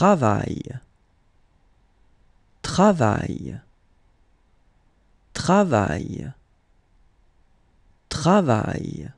travail, travail, travail, travail.